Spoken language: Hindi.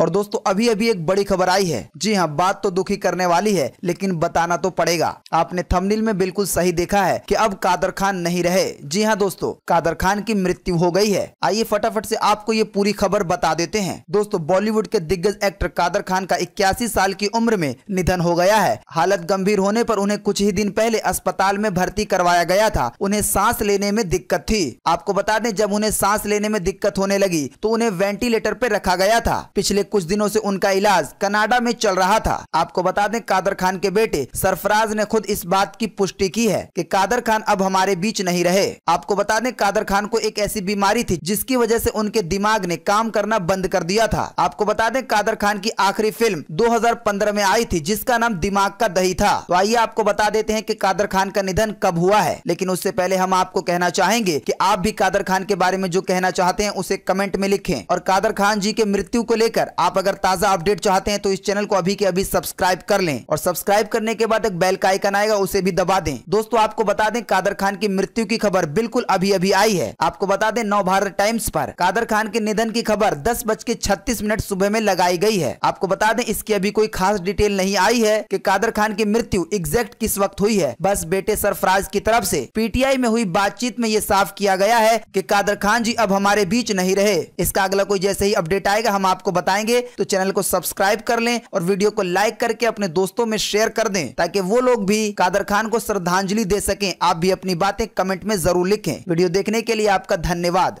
और दोस्तों अभी अभी एक बड़ी खबर आई है जी हाँ बात तो दुखी करने वाली है लेकिन बताना तो पड़ेगा आपने थंबनेल में बिल्कुल सही देखा है की अब कादर खान नहीं रहे जी हाँ दोस्तों कादर खान की मृत्यु हो गई है आइए फटाफट से आपको ये पूरी खबर बता देते हैं दोस्तों बॉलीवुड के दिग्गज एक्टर कादर खान का इक्यासी साल की उम्र में निधन हो गया है हालत गंभीर होने पर उन्हें कुछ ही दिन पहले अस्पताल में भर्ती करवाया गया था उन्हें सांस लेने में दिक्कत थी आपको बता दें जब उन्हें सांस लेने में दिक्कत होने लगी तो उन्हें वेंटिलेटर पर रखा गया था पिछले कुछ दिनों से उनका इलाज कनाडा में चल रहा था आपको बता दें कादर खान के बेटे सरफराज ने खुद इस बात की पुष्टि की है कि कादर खान अब हमारे बीच नहीं रहे आपको बता दें कादर खान को एक ऐसी बीमारी थी जिसकी वजह से उनके दिमाग ने काम करना बंद कर दिया था आपको बता दें कादर खान की आखिरी फिल्म दो में आई थी जिसका नाम दिमाग का दही था तो आइए आपको बता देते हैं की कादर खान का निधन कब हुआ है लेकिन उससे पहले हम आपको कहना चाहेंगे की आप भी कादर खान के बारे में जो कहना चाहते हैं उसे कमेंट में लिखें और कादर खान जी के मृत्यु को लेकर आप अगर ताजा अपडेट चाहते हैं तो इस चैनल को अभी के अभी सब्सक्राइब कर लें और सब्सक्राइब करने के बाद एक बेल का आइकन आएगा उसे भी दबा दें दोस्तों आपको बता दें कादर खान की मृत्यु की खबर बिल्कुल अभी अभी आई है आपको बता दें नव भारत टाइम्स पर कादर खान के निधन की खबर दस बज के छत्तीस मिनट सुबह में लगाई गई है आपको बता दें इसकी अभी कोई खास डिटेल नहीं आई है की कादर खान की मृत्यु एग्जैक्ट किस वक्त हुई है बस बेटे सरफराज की तरफ ऐसी पीटीआई में हुई बातचीत में ये साफ किया गया है की कादर खान जी अब हमारे बीच नहीं रहे इसका अगला कोई जैसे ही अपडेट आएगा हम आपको बताएंगे जाएंगे तो चैनल को सब्सक्राइब कर लें और वीडियो को लाइक करके अपने दोस्तों में शेयर कर दें ताकि वो लोग भी कादर खान को श्रद्धांजलि दे सकें आप भी अपनी बातें कमेंट में जरूर लिखें वीडियो देखने के लिए आपका धन्यवाद